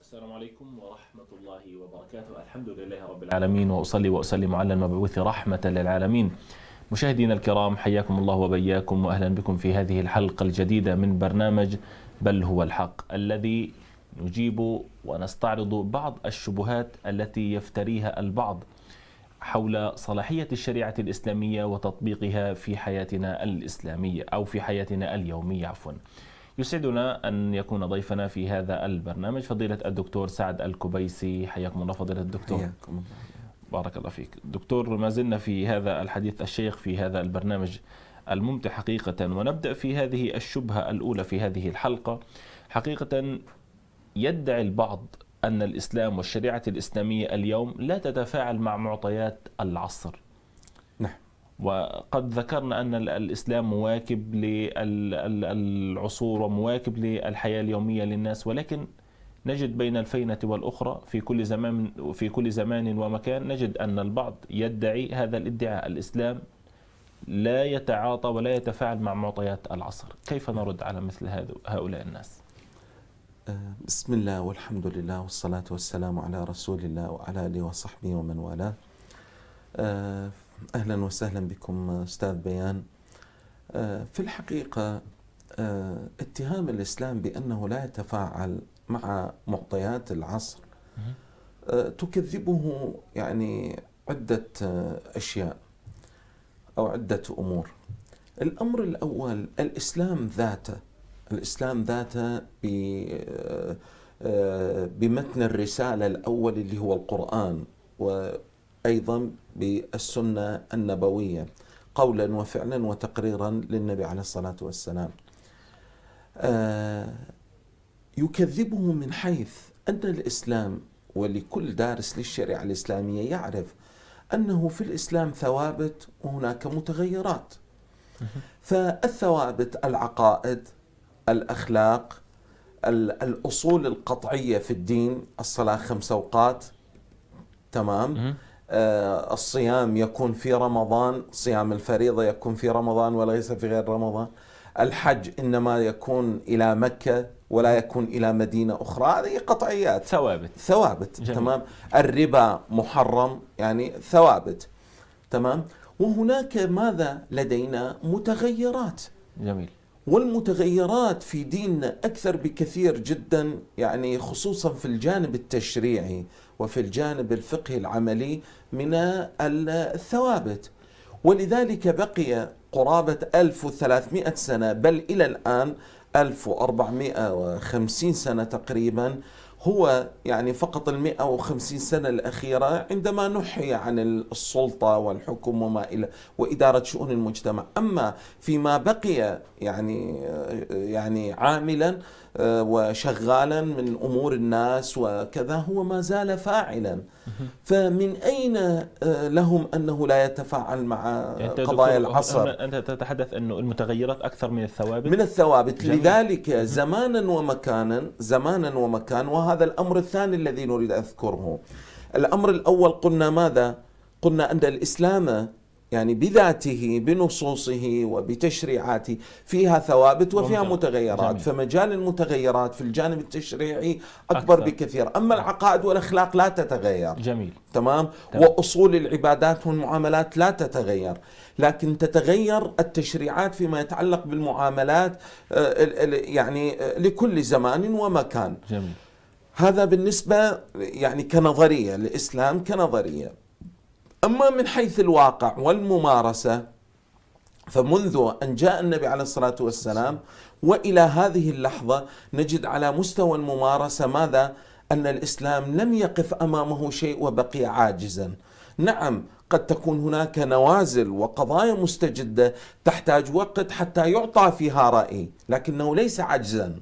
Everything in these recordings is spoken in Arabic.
السلام عليكم ورحمة الله وبركاته الحمد لله رب العالمين وأصلي وأسلم على المبعوث رحمة للعالمين مشاهدينا الكرام حياكم الله وبياكم وأهلا بكم في هذه الحلقة الجديدة من برنامج بل هو الحق الذي نجيب ونستعرض بعض الشبهات التي يفتريها البعض حول صلاحية الشريعة الإسلامية وتطبيقها في حياتنا الإسلامية أو في حياتنا اليومية عفوا يسعدنا أن يكون ضيفنا في هذا البرنامج فضيلة الدكتور سعد الكبيسي حياكم الله فضيلة الدكتور حياكم الله بارك الله فيك دكتور ما زلنا في هذا الحديث الشيخ في هذا البرنامج الممتع حقيقة ونبدأ في هذه الشبهة الأولى في هذه الحلقة حقيقة يدعي البعض أن الإسلام والشريعة الإسلامية اليوم لا تتفاعل مع معطيات العصر نعم وقد ذكرنا أن الإسلام مواكب للعصور ومواكب للحياة اليومية للناس ولكن نجد بين الفينة والأخرى في كل زمان في كل زمان ومكان نجد أن البعض يدعي هذا الادعاء الإسلام لا يتعاطى ولا يتفاعل مع معطيات العصر كيف نرد على مثل هؤلاء الناس بسم الله والحمد لله والصلاة والسلام على رسول الله وعلى آله وصحبه ومن والاه آه، أهلا وسهلا بكم أستاذ بيان آه، في الحقيقة آه، اتهام الإسلام بأنه لا يتفاعل مع معطيات العصر تكذبه يعني عدة أشياء أو عدة أمور الأمر الأول الإسلام ذاته الإسلام ذاته آه، آه، بمتن الرسالة الأول اللي هو القرآن وأيضا بالسنة النبوية قولا وفعلا وتقريرا للنبي عليه الصلاة والسلام آه، يكذبه من حيث أن الإسلام ولكل دارس للشريعة الإسلامية يعرف أنه في الإسلام ثوابت وهناك متغيرات فالثوابت العقائد الأخلاق الأصول القطعية في الدين الصلاة خمس أوقات تمام آه، الصيام يكون في رمضان صيام الفريضة يكون في رمضان وليس في غير رمضان الحج إنما يكون إلى مكة ولا يكون إلى مدينة أخرى هذه قطعيات ثوابت ثوابت جميل. تمام الربا محرم يعني ثوابت تمام وهناك ماذا لدينا متغيرات جميل والمتغيرات في ديننا اكثر بكثير جدا يعني خصوصا في الجانب التشريعي وفي الجانب الفقهي العملي من الثوابت ولذلك بقي قرابة 1300 سنة بل إلى الآن 1450 سنة تقريبا هو يعني فقط المئة وخمسين سنة الأخيرة عندما نحي عن السلطة والحكم وما إلى وإدارة شؤون المجتمع أما فيما بقي يعني يعني عاملا آه، وشغالا من امور الناس وكذا هو ما زال فاعلا فمن اين آه، لهم انه لا يتفاعل مع يعني قضايا العصر انت تتحدث انه المتغيرات اكثر من الثوابت من الثوابت جميل. لذلك زمانا ومكانا زمانا ومكان وهذا الامر الثاني الذي نريد اذكره الامر الاول قلنا ماذا قلنا ان الاسلام يعني بذاته بنصوصه وبتشريعاته فيها ثوابت وفيها متغيرات جميل. فمجال المتغيرات في الجانب التشريعي أكبر, اكبر بكثير أما العقائد والأخلاق لا تتغير جميل تمام؟, تمام وأصول العبادات والمعاملات لا تتغير لكن تتغير التشريعات فيما يتعلق بالمعاملات آه، يعني آه، لكل زمان ومكان جميل هذا بالنسبة يعني كنظرية الإسلام كنظرية أما من حيث الواقع والممارسة فمنذ أن جاء النبي عليه الصلاة والسلام وإلى هذه اللحظة نجد على مستوى الممارسة ماذا؟ أن الإسلام لم يقف أمامه شيء وبقي عاجزا نعم قد تكون هناك نوازل وقضايا مستجدة تحتاج وقت حتى يعطى فيها رأي لكنه ليس عجزا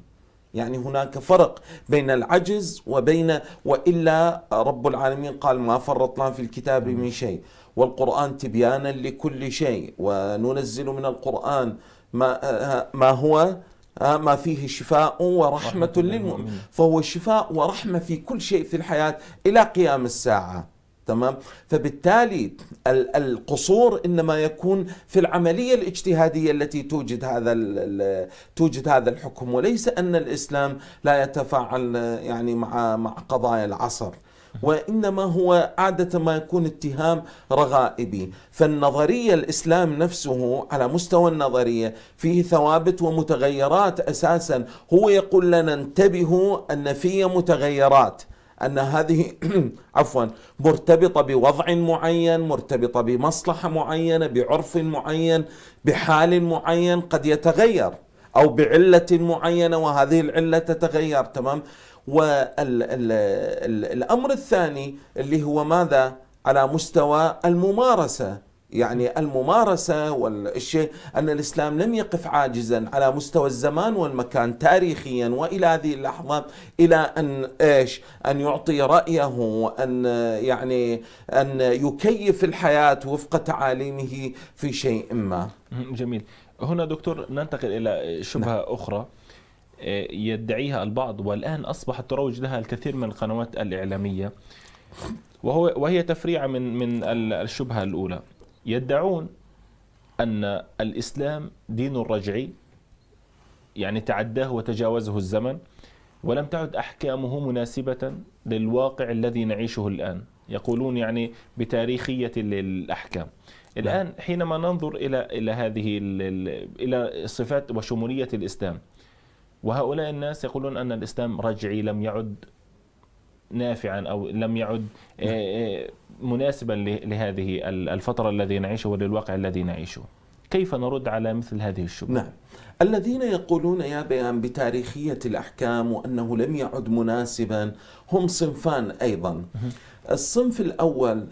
يعني هناك فرق بين العجز وبين والا رب العالمين قال ما فرطنا في الكتاب من شيء والقران تبيانا لكل شيء وننزل من القران ما ما هو ما فيه شفاء ورحمه للمؤمن فهو شفاء ورحمه في كل شيء في الحياه الى قيام الساعه تمام فبالتالي القصور انما يكون في العمليه الاجتهاديه التي توجد هذا توجد هذا الحكم وليس ان الاسلام لا يتفاعل يعني مع مع قضايا العصر وانما هو عاده ما يكون اتهام رغائبي، فالنظريه الاسلام نفسه على مستوى النظريه فيه ثوابت ومتغيرات اساسا، هو يقول لنا انتبهوا ان فيه متغيرات، أن هذه عفوا مرتبطة بوضع معين مرتبطة بمصلحة معينة بعرف معين بحال معين قد يتغير أو بعلة معينة وهذه العلة تتغير تمام والأمر الثاني اللي هو ماذا على مستوى الممارسة يعني الممارسة والشيء أن الإسلام لم يقف عاجزا على مستوى الزمان والمكان تاريخيا وإلى هذه اللحظة إلى أن إيش أن يعطي رأيه وأن يعني أن يكيف الحياة وفق تعاليمه في شيء ما جميل هنا دكتور ننتقل إلى شبهة نعم. أخرى إيه، يدعيها البعض والآن أصبحت تروج لها الكثير من القنوات الإعلامية وهو وهي تفريعة من من الشبهة الأولى يدعون أن الإسلام دين رجعي يعني تعداه وتجاوزه الزمن ولم تعد أحكامه مناسبة للواقع الذي نعيشه الآن يقولون يعني بتاريخية الأحكام نعم. الآن حينما ننظر إلى إلى هذه إلى صفات وشمولية الإسلام وهؤلاء الناس يقولون أن الإسلام رجعي لم يعد نافعا أو لم يعد آه، آه، مناسبا لهذه الفترة الذي نعيشه وللواقع الذي نعيشه كيف نرد على مثل هذه الشبهة؟ نعم الذين يقولون يا بيان بتاريخية الأحكام وأنه لم يعد مناسبا هم صنفان أيضا الصنف الأول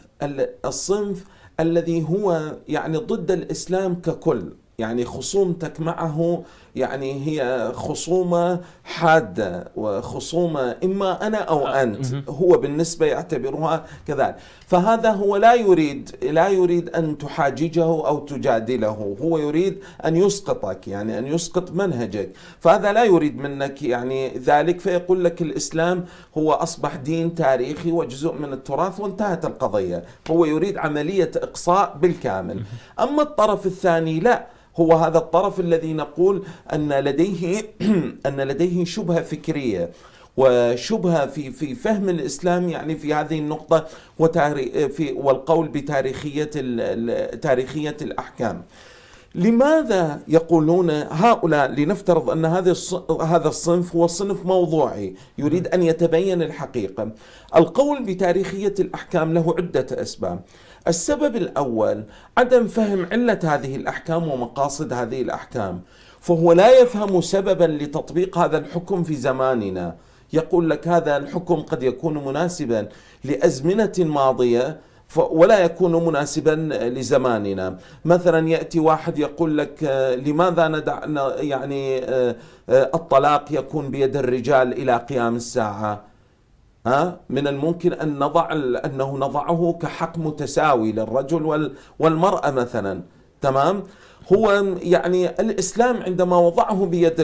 الصنف الذي هو يعني ضد الإسلام ككل يعني خصومتك معه يعني هي خصومة حادة وخصومة إما أنا أو آه. أنت هو بالنسبة يعتبرها كذلك فهذا هو لا يريد لا يريد أن تحاججه أو تجادله هو يريد أن يسقطك يعني أن يسقط منهجك فهذا لا يريد منك يعني ذلك فيقول لك الإسلام هو أصبح دين تاريخي وجزء من التراث وانتهت القضية هو يريد عملية إقصاء بالكامل أما الطرف الثاني لا هو هذا الطرف الذي نقول أن لديه أن لديه شبهة فكرية وشبهة في في فهم الإسلام يعني في هذه النقطة في والقول بتاريخية تاريخية الأحكام لماذا يقولون هؤلاء لنفترض ان هذا هذا الصنف هو صنف موضوعي يريد ان يتبين الحقيقه القول بتاريخيه الاحكام له عده اسباب السبب الأول عدم فهم علة هذه الأحكام ومقاصد هذه الأحكام فهو لا يفهم سببا لتطبيق هذا الحكم في زماننا يقول لك هذا الحكم قد يكون مناسبا لأزمنة ماضية ولا يكون مناسبا لزماننا مثلا ياتي واحد يقول لك آه، لماذا ندع يعني آه، آه، الطلاق يكون بيد الرجال الى قيام الساعه من الممكن أن نضع أنه نضعه كحق متساوي للرجل والمرأة مثلا تمام هو يعني الإسلام عندما وضعه بيد,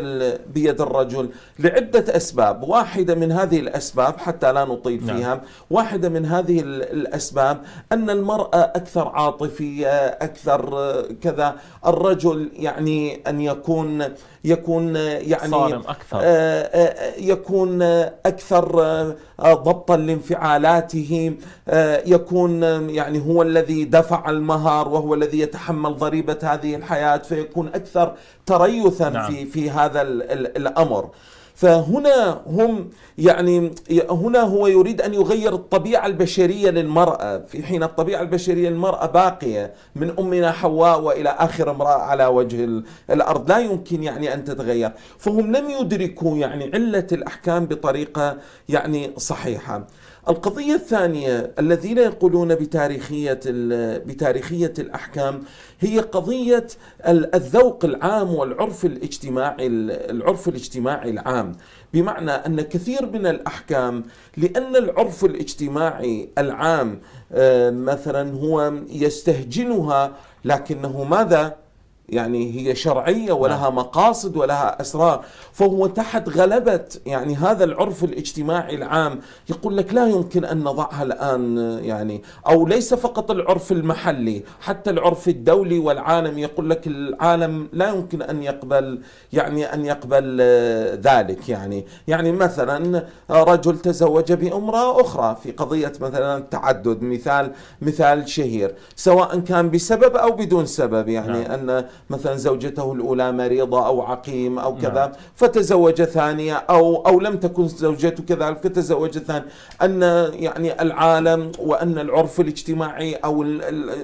بيد الرجل لعدة أسباب واحدة من هذه الأسباب حتى لا نطيل نعم. فيها واحدة من هذه الأسباب أن المرأة أكثر عاطفية أكثر كذا الرجل يعني أن يكون يكون يعني صارم أكثر آه، آه، آه، يكون أكثر ضبطا لانفعالاته يكون يعني هو الذي دفع المهر وهو الذي يتحمل ضريبة هذه الحياة فيكون أكثر تريثا نعم. في في هذا الأمر فهنا هم يعني هنا هو يريد أن يغير الطبيعة البشرية للمرأة في حين الطبيعة البشرية للمرأة باقية من أمنا حواء وإلى آخر امرأة على وجه الأرض لا يمكن يعني أن تتغير فهم لم يدركوا يعني علة الأحكام بطريقة يعني صحيحة القضية الثانية الذين يقولون بتاريخية بتاريخية الأحكام هي قضية الذوق العام والعرف الاجتماعي العرف الاجتماعي العام بمعنى أن كثير من الأحكام لأن العرف الاجتماعي العام آه، مثلا هو يستهجنها لكنه ماذا يعني هي شرعية ولها نعم. مقاصد ولها أسرار فهو تحت غلبة يعني هذا العرف الاجتماعي العام يقول لك لا يمكن أن نضعها الآن يعني أو ليس فقط العرف المحلي حتى العرف الدولي والعالمي يقول لك العالم لا يمكن أن يقبل يعني أن يقبل آه، ذلك يعني يعني مثلا آه، رجل تزوج بأمرأة أخرى في قضية مثلا التعدد مثال مثال شهير سواء كان بسبب أو بدون سبب يعني نعم. أن مثلا زوجته الأولى مريضة أو عقيم أو كذا نعم. فتزوج ثانية أو أو لم تكن زوجته كذلك فتزوج ثانية أن يعني العالم وأن العرف الاجتماعي أو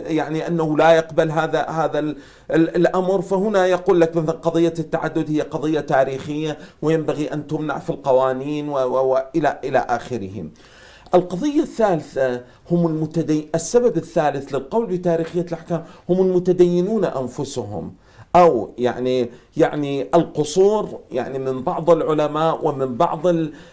يعني أنه لا يقبل هذا هذا الأمر فهنا يقول لك مثلا قضية التعدد هي قضية تاريخية وينبغي أن تمنع في القوانين وإلى إلى آخره القضية الثالثة هم المتدين السبب الثالث للقول بتاريخية الأحكام هم المتدينون أنفسهم أو يعني يعني القصور يعني من بعض العلماء ومن بعض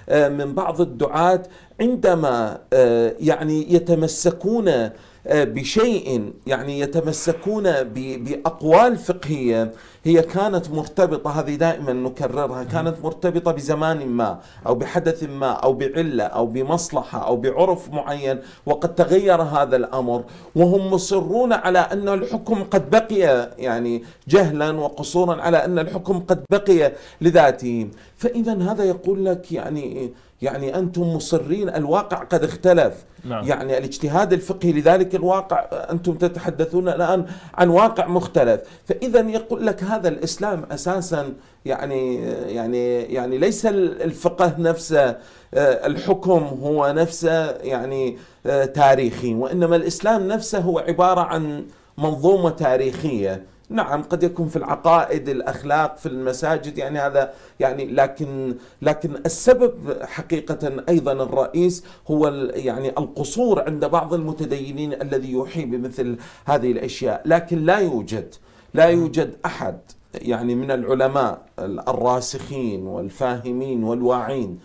آه، من بعض الدعاة عندما آه، يعني يتمسكون آه، بشيء يعني يتمسكون باقوال فقهيه هي كانت مرتبطه هذه دائما نكررها كانت مرتبطه بزمان ما او بحدث ما او بعله او بمصلحه او بعرف معين وقد تغير هذا الامر وهم مصرون على ان الحكم قد بقي يعني جهلا وقصورا على ان الحكم قد بقي لذاته فاذا هذا يقول لك يعني يعني أنتم مصرين الواقع قد اختلف نعم. يعني الاجتهاد الفقهي لذلك الواقع أنتم تتحدثون الآن عن واقع مختلف فإذا يقول لك هذا الإسلام أساسا يعني يعني يعني ليس الفقه نفسه آه، الحكم هو نفسه يعني آه، تاريخي وإنما الإسلام نفسه هو عبارة عن منظومة تاريخية نعم قد يكون في العقائد الاخلاق في المساجد يعني هذا يعني لكن لكن السبب حقيقه ايضا الرئيس هو يعني القصور عند بعض المتدينين الذي يوحي بمثل هذه الاشياء لكن لا يوجد لا يوجد احد يعني من العلماء الراسخين والفاهمين والواعين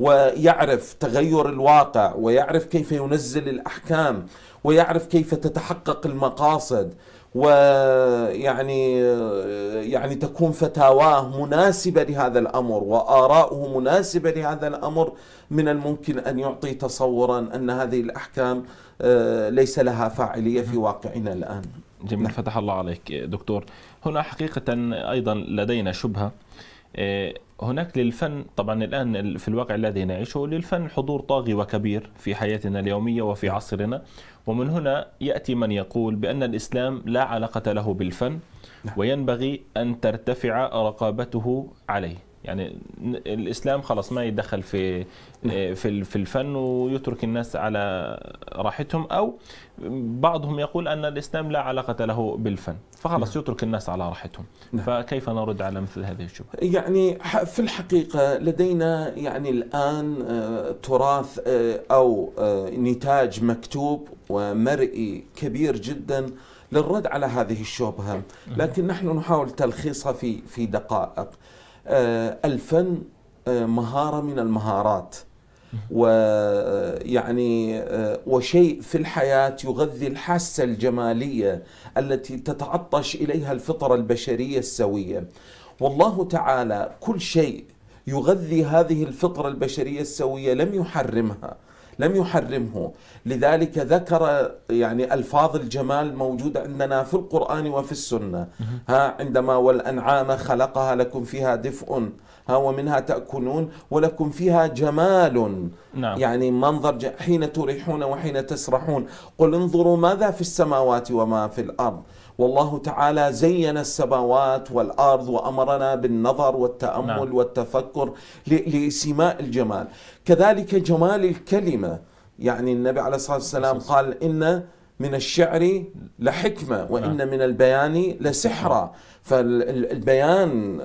ويعرف تغير الواقع ويعرف كيف ينزل الاحكام ويعرف كيف تتحقق المقاصد ويعني يعني تكون فتاواه مناسبة لهذا الأمر وآراؤه مناسبة لهذا الأمر من الممكن أن يعطي تصورا أن هذه الأحكام آه، ليس لها فاعلية في واقعنا الآن جميل نعم. فتح الله عليك دكتور هنا حقيقة أيضا لدينا شبهة آه، هناك للفن طبعا الآن في الواقع الذي نعيشه للفن حضور طاغي وكبير في حياتنا اليومية وفي نعم. عصرنا ومن هنا يأتي من يقول بأن الإسلام لا علاقة له بالفن نعم. وينبغي أن ترتفع رقابته عليه يعني الاسلام خلاص ما يتدخل في نعم. آه، في في الفن ويترك الناس على راحتهم او بعضهم يقول ان الاسلام لا علاقه له بالفن فخلاص نعم. يترك الناس على راحتهم نعم. فكيف نرد على مثل هذه الشبهه يعني في الحقيقه لدينا يعني الان آه، تراث آه، او نتاج مكتوب ومرئي كبير جدا للرد على هذه الشبهه نعم. لكن نحن نحاول تلخيصها في في دقائق آه، الفن آه، مهارة من المهارات ويعني آه، وشيء في الحياة يغذي الحاسة الجمالية التي تتعطش إليها الفطرة البشرية السوية والله تعالى كل شيء يغذي هذه الفطرة البشرية السوية لم يحرمها لم يحرمه لذلك ذكر يعني ألفاظ الجمال موجودة عندنا في القرآن وفي السنة ها عندما والأنعام خلقها لكم فيها دفء ها ومنها تأكلون ولكم فيها جمال نعم. يعني منظر حين تريحون وحين تسرحون قل انظروا ماذا في السماوات وما في الأرض والله تعالى زين السماوات والارض وامرنا بالنظر والتامل نعم. والتفكر لسماء الجمال كذلك جمال الكلمه يعني النبي عليه الصلاه والسلام نعم. قال ان من الشعر لحكمه وان نعم. من البيان لسحرا فالبيان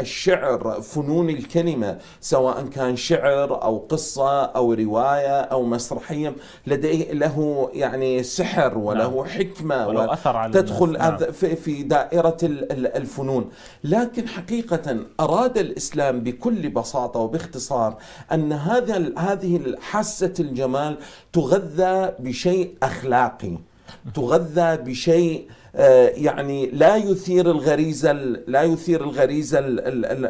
الشعر فنون الكلمة سواء كان شعر أو قصة أو رواية أو مسرحية لديه له يعني سحر وله نعم. حكمة أثر على تدخل نعم. في دائرة الفنون لكن حقيقة أراد الإسلام بكل بساطة وباختصار أن هذا هذه حاسة الجمال تغذى بشيء أخلاقي تغذى بشيء آه، يعني لا يثير الغريزه لا يثير الغريزه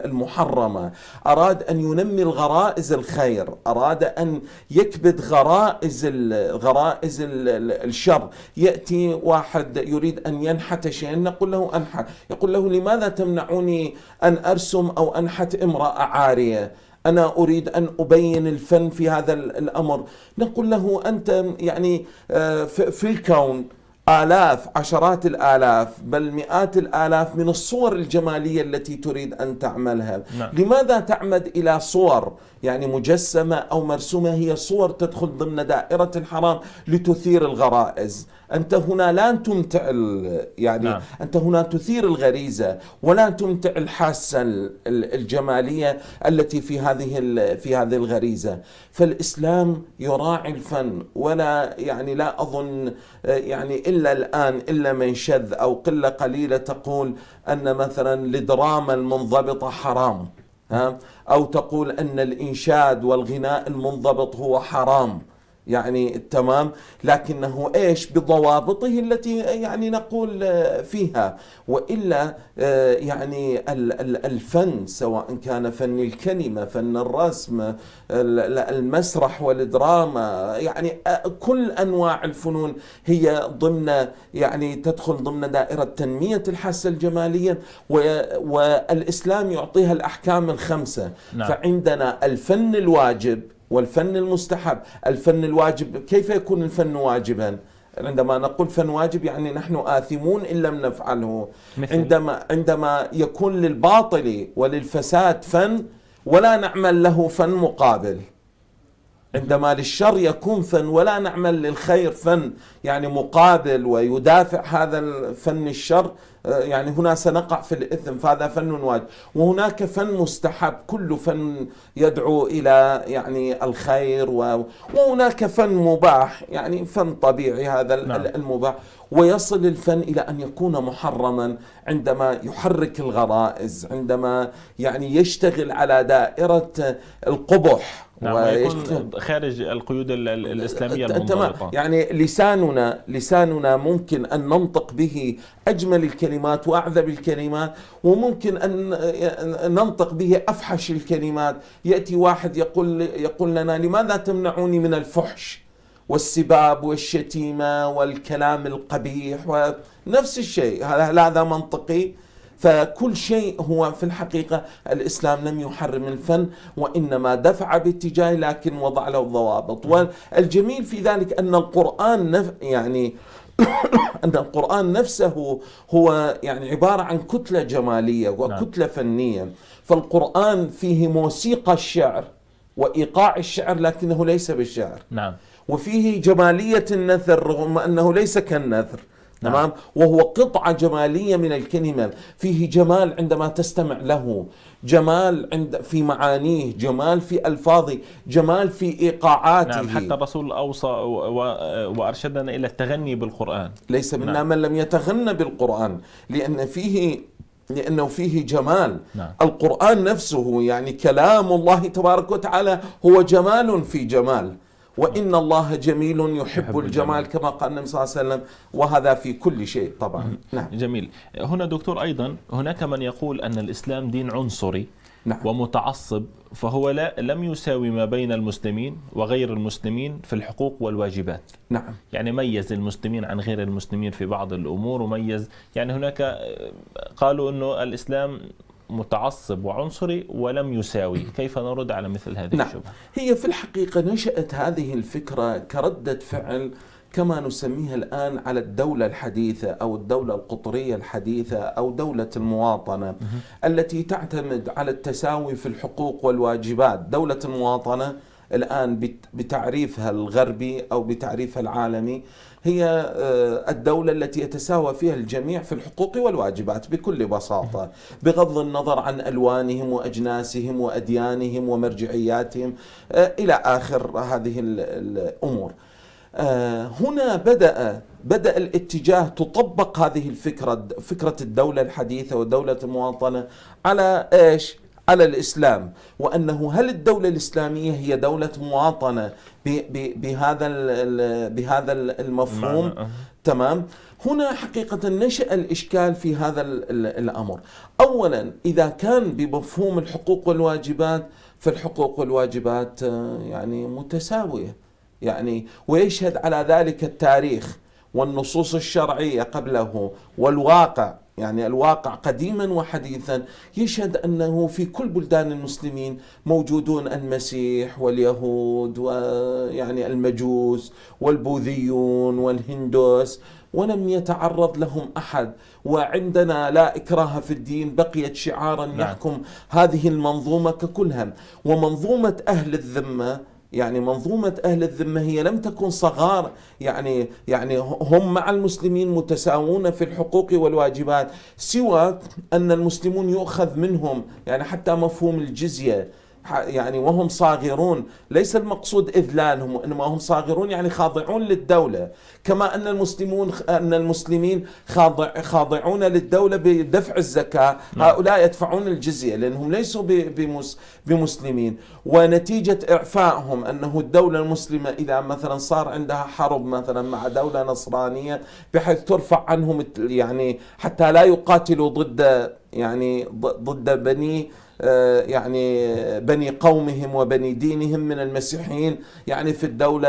المحرمه، اراد ان ينمي الغرائز الخير، اراد ان يكبد غرائز غرائز الشر، ياتي واحد يريد ان ينحت شيئا نقول له انحت، يقول له لماذا تمنعني ان ارسم او انحت امراه عاريه؟ انا اريد ان ابين الفن في هذا الامر، نقول له انت يعني آه، في الكون آلاف عشرات الآلاف بل مئات الآلاف من الصور الجمالية التي تريد أن تعملها نعم. لماذا تعمد إلى صور يعني مجسمة أو مرسومة هي صور تدخل ضمن دائرة الحرام لتثير الغرائز أنت هنا لا تمتع يعني نعم. أنت هنا تثير الغريزة ولا تمتع الحاسة الجمالية التي في هذه في هذه الغريزة فالإسلام يراعي الفن ولا يعني لا أظن آه، يعني إلا الآن إلا من شذ أو قلة قليلة تقول أن مثلا الدراما المنضبطة حرام أو تقول أن الإنشاد والغناء المنضبط هو حرام يعني تمام لكنه ايش بضوابطه التي يعني نقول آه، فيها والا آه، يعني الفن سواء كان فن الكلمه فن الرسم المسرح والدراما يعني آه، كل انواع الفنون هي ضمن يعني تدخل ضمن دائره تنميه الحاسه الجماليه والاسلام يعطيها الاحكام الخمسه نعم. فعندنا الفن الواجب والفن المستحب الفن الواجب كيف يكون الفن واجبا عندما نقول فن واجب يعني نحن آثمون إن لم نفعله عندما عندما يكون للباطل وللفساد فن ولا نعمل له فن مقابل عندما للشر يكون فن ولا نعمل للخير فن يعني مقابل ويدافع هذا الفن الشر آه، يعني هنا سنقع في الإثم فهذا فن واجب وهناك فن مستحب كل فن يدعو إلى يعني الخير وهناك فن مباح يعني فن طبيعي هذا نعم. المباح ويصل الفن إلى أن يكون محرما عندما يحرك الغرائز عندما يعني يشتغل على دائرة القبح نعم يكون خارج القيود الاسلاميه أنت يعني لساننا لساننا ممكن ان ننطق به اجمل الكلمات واعذب الكلمات وممكن ان ننطق به افحش الكلمات ياتي واحد يقول يقول لنا لماذا تمنعوني من الفحش والسباب والشتيمه والكلام القبيح ونفس الشيء هذا منطقي فكل شيء هو في الحقيقة الإسلام لم يحرم الفن وإنما دفع باتجاه لكن وضع له ضوابط والجميل في ذلك أن القرآن نف يعني أن القرآن نفسه هو يعني عبارة عن كتلة جمالية نعم. وكتلة فنية فالقرآن فيه موسيقى الشعر وإيقاع الشعر لكنه ليس بالشعر نعم وفيه جمالية النثر رغم أنه ليس كالنثر نعم. تمام وهو قطعة جمالية من الكلمة فيه جمال عندما تستمع له جمال عند في معانيه جمال في ألفاظه جمال في إيقاعاته نعم حتى الرسول أوصى وأرشدنا إلى التغني بالقرآن ليس منا نعم. من لم يتغنى بالقرآن لأن فيه لأنه فيه جمال نعم. القرآن نفسه يعني كلام الله تبارك وتعالى هو جمال في جمال وإن الله جميل يحب الجمال كما قال النبي صلى الله عليه وسلم وهذا في كل شيء طبعا نعم جميل هنا دكتور أيضا هناك من يقول أن الإسلام دين عنصري نعم. ومتعصب فهو لا لم يساوي ما بين المسلمين وغير المسلمين في الحقوق والواجبات نعم يعني ميز المسلمين عن غير المسلمين في بعض الأمور وميز يعني هناك قالوا أنه الإسلام متعصب وعنصري ولم يساوي كيف نرد على مثل هذه نعم. الشبهة هي في الحقيقة نشأت هذه الفكرة كردة فعل كما نسميها الآن على الدولة الحديثة أو الدولة القطرية الحديثة أو دولة المواطنة التي تعتمد على التساوي في الحقوق والواجبات دولة المواطنة الآن بتعريفها الغربي أو بتعريفها العالمي هي آه، الدولة التي يتساوى فيها الجميع في الحقوق والواجبات بكل بساطة بغض النظر عن ألوانهم وأجناسهم وأديانهم ومرجعياتهم آه، إلى آخر هذه الأمور آه، هنا بدأ بدأ الاتجاه تطبق هذه الفكرة فكرة الدولة الحديثة ودولة المواطنة على إيش على الإسلام وأنه هل الدولة الإسلامية هي دولة مواطنة بهذا بهذا المفهوم تمام هنا حقيقة نشأ الإشكال في هذا الأمر أولا إذا كان بمفهوم الحقوق والواجبات فالحقوق والواجبات آه، يعني متساوية يعني ويشهد على ذلك التاريخ والنصوص الشرعية قبله والواقع يعني الواقع قديما وحديثا يشهد انه في كل بلدان المسلمين موجودون المسيح واليهود ويعني المجوس والبوذيون والهندوس ولم يتعرض لهم احد وعندنا لا اكراه في الدين بقيت شعارا نعم. يحكم هذه المنظومه ككلها ومنظومه اهل الذمه يعني منظومة أهل الذمة هي لم تكن صغار يعني يعني هم مع المسلمين متساوون في الحقوق والواجبات سوى أن المسلمون يؤخذ منهم يعني حتى مفهوم الجزية يعني وهم صاغرون ليس المقصود اذلالهم وانما هم صاغرون يعني خاضعون للدوله كما ان المسلمون ان المسلمين خاضع خاضعون للدوله بدفع الزكاه نعم. هؤلاء يدفعون الجزيه لانهم ليسوا بمسلمين ونتيجه اعفائهم انه الدوله المسلمه اذا مثلا صار عندها حرب مثلا مع دوله نصرانيه بحيث ترفع عنهم يعني حتى لا يقاتلوا ضد يعني ضد بني آه، يعني بني قومهم وبني دينهم من المسيحيين يعني في الدولة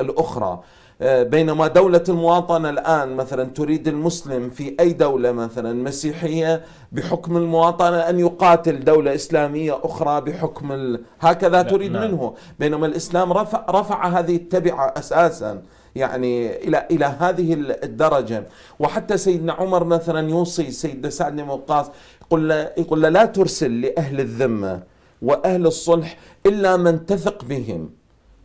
الأخرى آه، بينما دولة المواطنة الآن مثلا تريد المسلم في أي دولة مثلا مسيحية بحكم المواطنة أن يقاتل دولة إسلامية أخرى بحكم ال... هكذا تريد نعم. منه بينما الإسلام رفع, رفع هذه التبعة أساساً يعني الى الى هذه الدرجه وحتى سيدنا عمر مثلا يوصي سيدنا سعد بن وقاص قلنا قلنا لا ترسل لأهل الذمة وأهل الصلح إلا من تثق بهم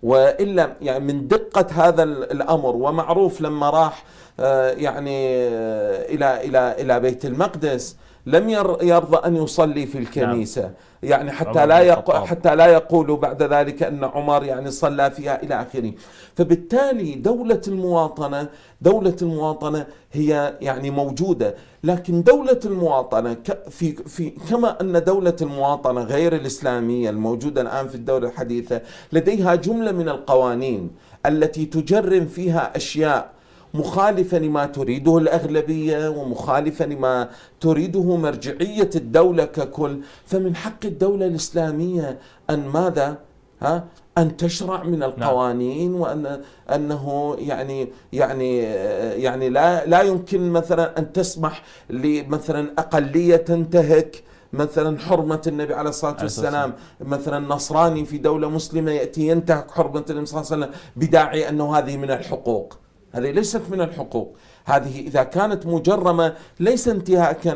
والا يعني من دقه هذا الامر ومعروف لما راح آه، يعني آه، الى الى الى بيت المقدس لم يرضى ان يصلي في الكنيسه نعم. يعني حتى لا يق... حتى لا يقولوا بعد ذلك ان عمر يعني صلى فيها الى اخره فبالتالي دوله المواطنه دوله المواطنه هي يعني موجوده لكن دوله المواطنه ك... في في كما ان دوله المواطنه غير الاسلاميه الموجوده الان في الدوله الحديثه لديها جمله من القوانين التي تجرم فيها اشياء مخالفة لما تريده الأغلبية ومخالفة لما تريده مرجعية الدولة ككل فمن حق الدولة الإسلامية أن ماذا ها أن تشرع من نعم. القوانين وأن أنه يعني يعني يعني لا لا يمكن مثلا أن تسمح لمثلا أقلية تنتهك مثلا حرمة النبي عليه الصلاة والسلام مثلا نصراني في دولة مسلمة يأتي ينتهك حرمة النبي صلى الله عليه وسلم بداعي أنه هذه من الحقوق هذه ليست من الحقوق هذه إذا كانت مجرمة ليس انتهاكا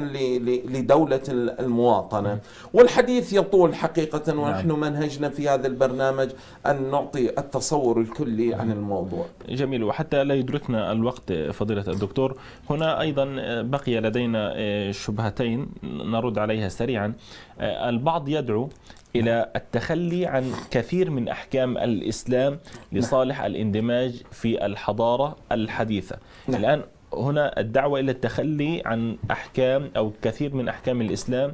لدولة المواطنة نعم. والحديث يطول حقيقة نعم. ونحن منهجنا في هذا البرنامج أن نعطي التصور الكلي نعم. عن الموضوع جميل وحتى لا يدركنا الوقت فضيلة الدكتور هنا أيضا بقي لدينا آه، شبهتين نرد عليها سريعا آه، البعض يدعو إلى التخلي عن كثير من أحكام الإسلام لصالح الاندماج في الحضارة الحديثة نعم. الآن هنا الدعوة إلى التخلي عن أحكام أو كثير من أحكام الإسلام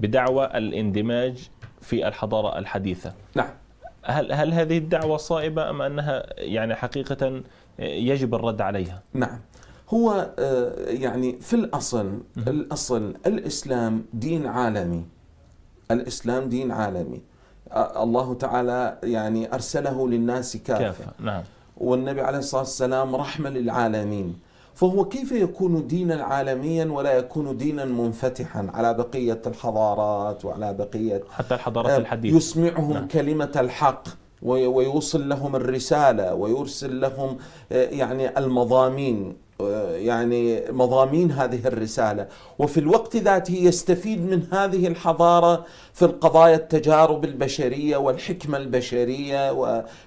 بدعوى الاندماج في الحضارة الحديثة نعم هل هل هذه الدعوة صائبة أم أنها يعني حقيقة يجب الرد عليها؟ نعم هو آه، يعني في الأصل الأصل الإسلام دين عالمي الإسلام دين عالمي الله تعالى يعني أرسله للناس كافة, كافة. نعم. والنبي عليه الصلاة والسلام رحمة للعالمين فهو كيف يكون دينا عالميا ولا يكون دينا منفتحا على بقية الحضارات وعلى بقية حتى الحضارات الحديثة يسمعهم نعم. كلمة الحق ويوصل لهم الرسالة ويرسل لهم آه، يعني المضامين آه، يعني مضامين هذه الرسالة وفي الوقت ذاته يستفيد من هذه الحضارة في القضايا التجارب البشرية والحكمة البشرية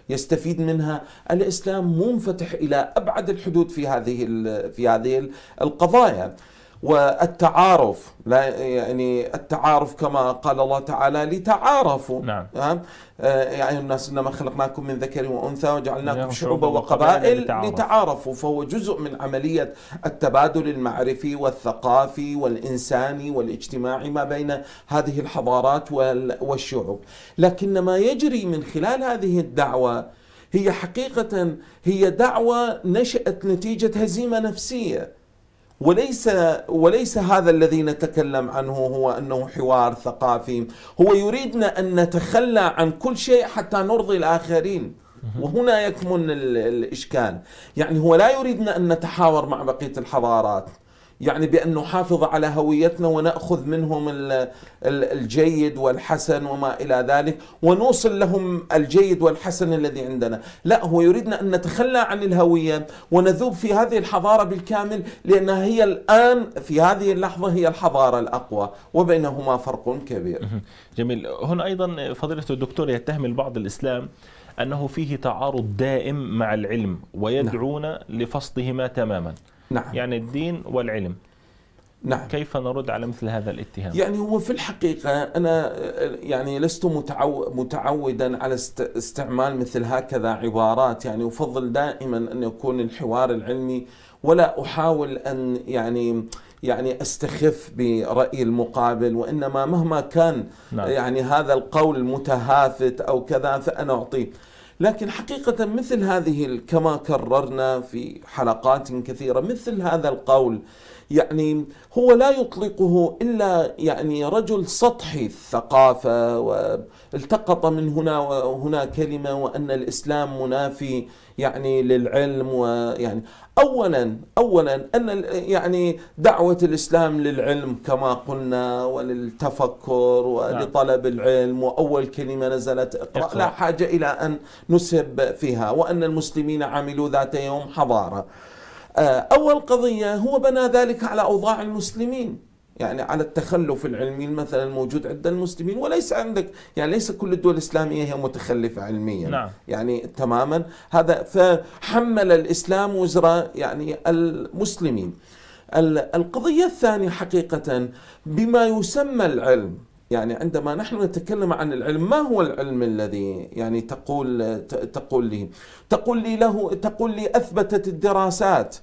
ويستفيد منها الإسلام منفتح إلى أبعد الحدود في هذه في هذه القضايا والتعارف لا يعني التعارف كما قال الله تعالى لتعارفوا نعم يعني الناس انما خلقناكم من ذكر وانثى وجعلناكم شعوبا وقبائل لتعارفوا فهو جزء من عمليه التبادل المعرفي والثقافي والانساني والاجتماعي ما بين هذه الحضارات والشعوب لكن ما يجري من خلال هذه الدعوه هي حقيقه هي دعوه نشات نتيجه هزيمه نفسيه وليس وليس هذا الذي نتكلم عنه هو انه حوار ثقافي، هو يريدنا ان نتخلى عن كل شيء حتى نرضي الاخرين. وهنا يكمن الاشكال، يعني هو لا يريدنا ان نتحاور مع بقيه الحضارات، يعني بأن نحافظ على هويتنا ونأخذ منهم الجيد والحسن وما إلى ذلك ونوصل لهم الجيد والحسن الذي عندنا لا هو يريدنا أن نتخلى عن الهوية ونذوب في هذه الحضارة بالكامل لأنها هي الآن في هذه اللحظة هي الحضارة الأقوى وبينهما فرق كبير جميل هنا أيضا فضيلة الدكتور يتهم البعض الإسلام أنه فيه تعارض دائم مع العلم ويدعون نعم. لفصلهما تماما نعم. يعني الدين والعلم نعم كيف نرد على مثل هذا الاتهام؟ يعني هو في الحقيقة أنا يعني لست متعو متعودا على است استعمال مثل هكذا عبارات يعني أفضل دائما أن يكون الحوار العلمي ولا أحاول أن يعني يعني استخف برأي المقابل وإنما مهما كان نعم. يعني هذا القول متهافت أو كذا فأنا أعطيه لكن حقيقة مثل هذه كما كررنا في حلقات كثيرة مثل هذا القول يعني هو لا يطلقه إلا يعني رجل سطحي الثقافة والتقط من هنا وهنا كلمة وأن الإسلام منافي يعني للعلم ويعني اولا اولا ان يعني دعوه الاسلام للعلم كما قلنا وللتفكر نعم. ولطلب العلم واول كلمه نزلت اقرا لا حاجه الى ان نسب فيها وان المسلمين عملوا ذات يوم حضاره آه، اول قضيه هو بنى ذلك على اوضاع المسلمين يعني على التخلف العلمي مثلا الموجود عند المسلمين وليس عندك يعني ليس كل الدول الاسلاميه هي متخلفه علميا نعم. يعني تماما هذا فحمل الاسلام وزر يعني المسلمين القضيه الثانيه حقيقه بما يسمى العلم يعني عندما نحن نتكلم عن العلم ما هو العلم الذي يعني تقول تقول لي تقول لي له تقول لي اثبتت الدراسات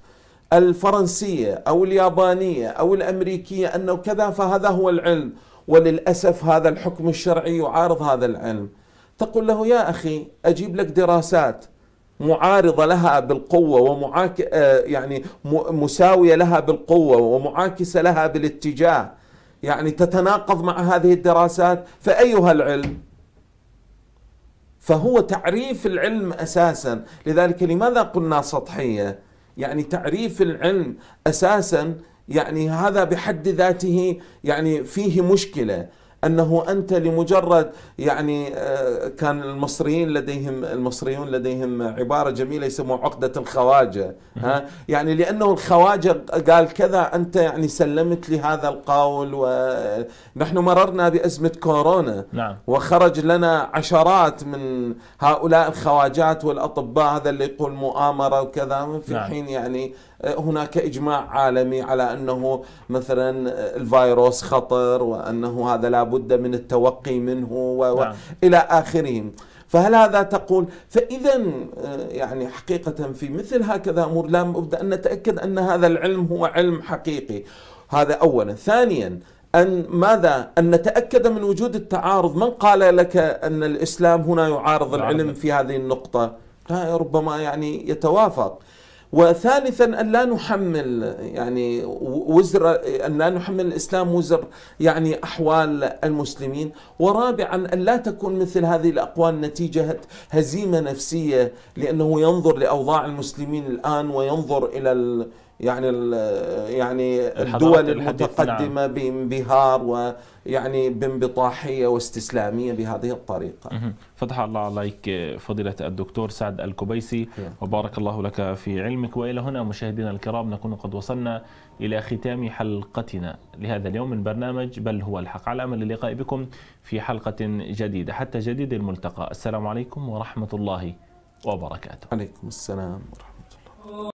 الفرنسية أو اليابانية أو الأمريكية أنه كذا فهذا هو العلم وللأسف هذا الحكم الشرعي يعارض هذا العلم تقول له يا أخي أجيب لك دراسات معارضة لها بالقوة ومعاك آه، يعني مساوية لها بالقوة ومعاكسة لها بالاتجاه يعني تتناقض مع هذه الدراسات فأيها العلم فهو تعريف العلم أساسا لذلك لماذا قلنا سطحية يعني تعريف العلم اساسا يعني هذا بحد ذاته يعني فيه مشكله انه انت لمجرد يعني آه، كان المصريين لديهم المصريون لديهم عباره جميله يسموها عقده الخواجه ها يعني لانه الخواجه قال كذا انت يعني سلمت لهذا القول ونحن مررنا بازمه كورونا نعم. وخرج لنا عشرات من هؤلاء الخواجات والاطباء هذا اللي يقول مؤامره وكذا في نعم. يعني هناك إجماع عالمي على أنه مثلا الفيروس خطر وأنه هذا لا بد من التوقي منه و... نعم. إلى آخره فهل هذا تقول فإذا آه، يعني حقيقة في مثل هكذا أمور لا بد أن نتأكد أن هذا العلم هو علم حقيقي هذا أولا ثانيا أن ماذا أن نتأكد من وجود التعارض من قال لك أن الإسلام هنا يعارض العلم نعم. في هذه النقطة ربما يعني يتوافق وثالثا أن لا نحمل يعني وزر أن لا نحمل الإسلام وزر يعني أحوال المسلمين ورابعا أن لا تكون مثل هذه الأقوال نتيجة هزيمة نفسية لأنه ينظر لأوضاع المسلمين الآن وينظر إلى يعني يعني الدول المتقدمه نعم. بانبهار ويعني بانبطاحيه واستسلاميه بهذه الطريقه. فتح الله عليك فضيله الدكتور سعد الكبيسي نعم. وبارك الله لك في علمك والى هنا مشاهدينا الكرام نكون قد وصلنا الى ختام حلقتنا لهذا اليوم من برنامج بل هو الحق على امل اللقاء بكم في حلقه جديده حتى جديد الملتقى السلام عليكم ورحمه الله وبركاته. عليكم السلام ورحمه الله.